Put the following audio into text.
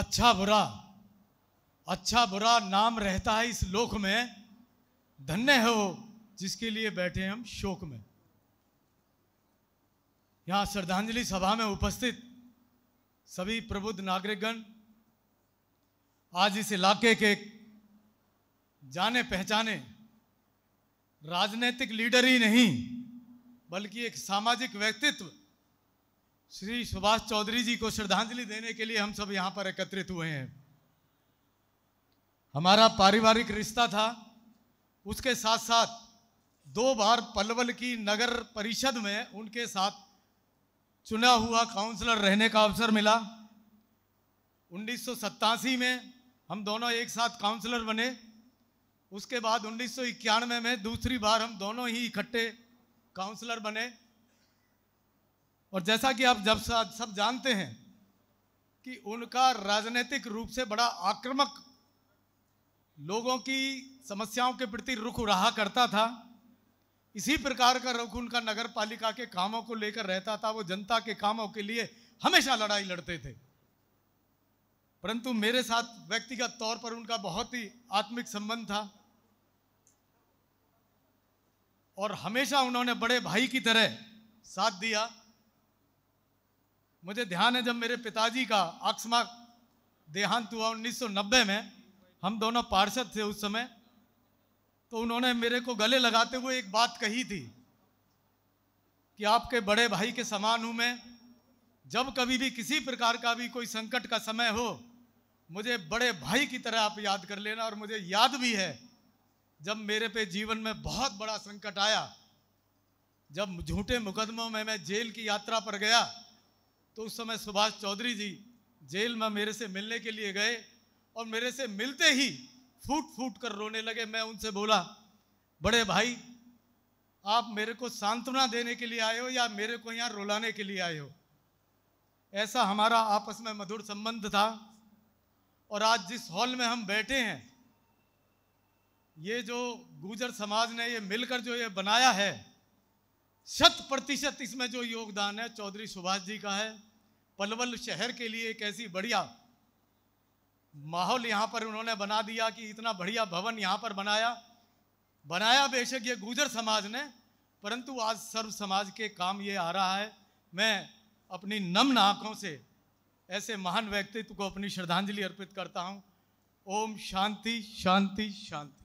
अच्छा बुरा अच्छा बुरा नाम रहता है इस लोक में धन्य है वो जिसके लिए बैठे हम शोक में यहां श्रद्धांजलि सभा में उपस्थित सभी प्रबुद्ध नागरिकगण आज इस इलाके के जाने पहचाने राजनीतिक लीडर ही नहीं बल्कि एक सामाजिक व्यक्तित्व श्री सुभाष चौधरी जी को श्रद्धांजलि देने के लिए हम सब यहाँ पर एकत्रित हुए हैं हमारा पारिवारिक रिश्ता था उसके साथ साथ दो बार पलवल की नगर परिषद में उनके साथ चुना हुआ काउंसलर रहने का अवसर मिला उन्नीस में हम दोनों एक साथ काउंसलर बने उसके बाद उन्नीस में, में दूसरी बार हम दोनों ही इकट्ठे काउंसलर बने और जैसा कि आप जब सब जानते हैं कि उनका राजनीतिक रूप से बड़ा आक्रामक लोगों की समस्याओं के प्रति रुख रहा करता था इसी प्रकार का रुख उनका नगर पालिका के कामों को लेकर रहता था वो जनता के कामों के लिए हमेशा लड़ाई लड़ते थे परंतु मेरे साथ व्यक्तिगत तौर पर उनका बहुत ही आत्मिक संबंध था और हमेशा उन्होंने बड़े भाई की तरह साथ दिया मुझे ध्यान है जब मेरे पिताजी का आकस्मा देहांत हुआ 1990 में हम दोनों पार्षद थे उस समय तो उन्होंने मेरे को गले लगाते हुए एक बात कही थी कि आपके बड़े भाई के समान हूँ मैं जब कभी भी किसी प्रकार का भी कोई संकट का समय हो मुझे बड़े भाई की तरह आप याद कर लेना और मुझे याद भी है जब मेरे पे जीवन में बहुत बड़ा संकट आया जब झूठे मुकदमों में मैं जेल की यात्रा पर गया तो उस समय सुभाष चौधरी जी जेल में मेरे से मिलने के लिए गए और मेरे से मिलते ही फूट फूट कर रोने लगे मैं उनसे बोला बड़े भाई आप मेरे को सांत्वना देने के लिए आए हो या मेरे को यहाँ रुलाने के लिए आए हो ऐसा हमारा आपस में मधुर संबंध था और आज जिस हॉल में हम बैठे हैं ये जो गुजर समाज ने ये मिलकर जो ये बनाया है शत प्रतिशत इसमें जो योगदान है चौधरी सुभाष जी का है पलवल शहर के लिए एक ऐसी बढ़िया माहौल यहाँ पर उन्होंने बना दिया कि इतना बढ़िया भवन यहाँ पर बनाया बनाया बेशक ये गुजर समाज ने परंतु आज सर्व समाज के काम ये आ रहा है मैं अपनी नम्न आँखों से ऐसे महान व्यक्तित्व को अपनी श्रद्धांजलि अर्पित करता हूँ ओम शांति शांति शांति